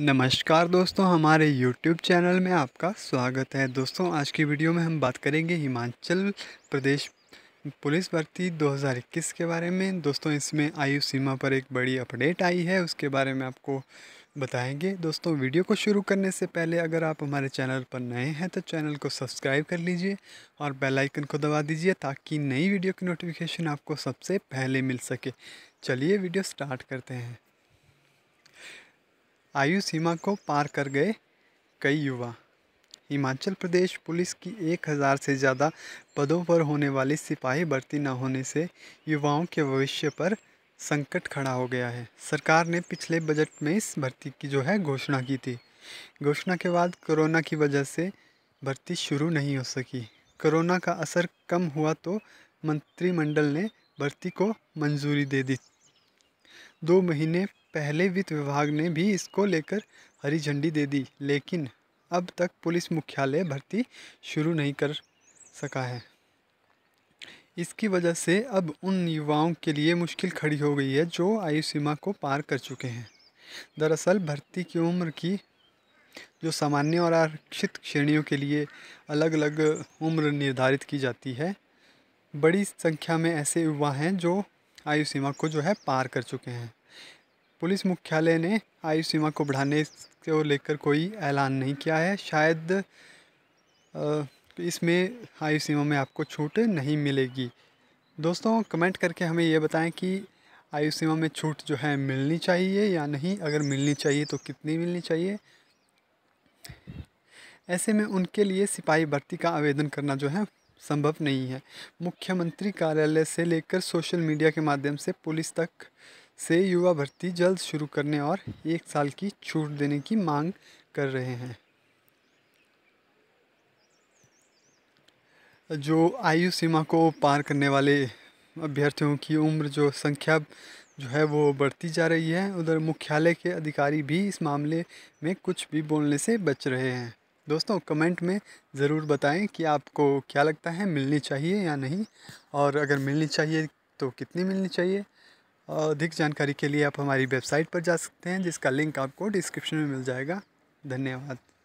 नमस्कार दोस्तों हमारे YouTube चैनल में आपका स्वागत है दोस्तों आज की वीडियो में हम बात करेंगे हिमाचल प्रदेश पुलिस भर्ती 2021 के बारे में दोस्तों इसमें आयु सीमा पर एक बड़ी अपडेट आई है उसके बारे में आपको बताएंगे दोस्तों वीडियो को शुरू करने से पहले अगर आप हमारे चैनल पर नए हैं तो चैनल को सब्सक्राइब कर लीजिए और बेल आइकन को दबा दीजिए ताकि नई वीडियो की नोटिफिकेशन आपको सबसे पहले मिल सके चलिए वीडियो स्टार्ट करते हैं आयु सीमा को पार कर गए कई युवा हिमाचल प्रदेश पुलिस की एक हज़ार से ज़्यादा पदों पर होने वाली सिपाही भर्ती न होने से युवाओं के भविष्य पर संकट खड़ा हो गया है सरकार ने पिछले बजट में इस भर्ती की जो है घोषणा की थी घोषणा के बाद कोरोना की वजह से भर्ती शुरू नहीं हो सकी कोरोना का असर कम हुआ तो मंत्रिमंडल ने भर्ती को मंजूरी दे दी दो महीने पहले वित्त विभाग ने भी इसको लेकर हरी झंडी दे दी लेकिन अब तक पुलिस मुख्यालय भर्ती शुरू नहीं कर सका है इसकी वजह से अब उन युवाओं के लिए मुश्किल खड़ी हो गई है जो आयु सीमा को पार कर चुके हैं दरअसल भर्ती की उम्र की जो सामान्य और आरक्षित श्रेणियों के लिए अलग अलग उम्र निर्धारित की जाती है बड़ी संख्या में ऐसे युवा हैं जो आयु सीमा को जो है पार कर चुके हैं पुलिस मुख्यालय ने आयु सीमा को बढ़ाने को लेकर कोई ऐलान नहीं किया है शायद इसमें आयु सीमा में आपको छूट नहीं मिलेगी दोस्तों कमेंट करके हमें ये बताएं कि आयु सीमा में छूट जो है मिलनी चाहिए या नहीं अगर मिलनी चाहिए तो कितनी मिलनी चाहिए ऐसे में उनके लिए सिपाही भर्ती का आवेदन करना जो है संभव नहीं है मुख्यमंत्री कार्यालय से लेकर सोशल मीडिया के माध्यम से पुलिस तक से युवा भर्ती जल्द शुरू करने और एक साल की छूट देने की मांग कर रहे हैं जो आयु सीमा को पार करने वाले अभ्यर्थियों की उम्र जो संख्या जो है वो बढ़ती जा रही है उधर मुख्यालय के अधिकारी भी इस मामले में कुछ भी बोलने से बच रहे हैं दोस्तों कमेंट में ज़रूर बताएं कि आपको क्या लगता है मिलनी चाहिए या नहीं और अगर मिलनी चाहिए तो कितनी मिलनी चाहिए अधिक जानकारी के लिए आप हमारी वेबसाइट पर जा सकते हैं जिसका लिंक आपको डिस्क्रिप्शन में मिल जाएगा धन्यवाद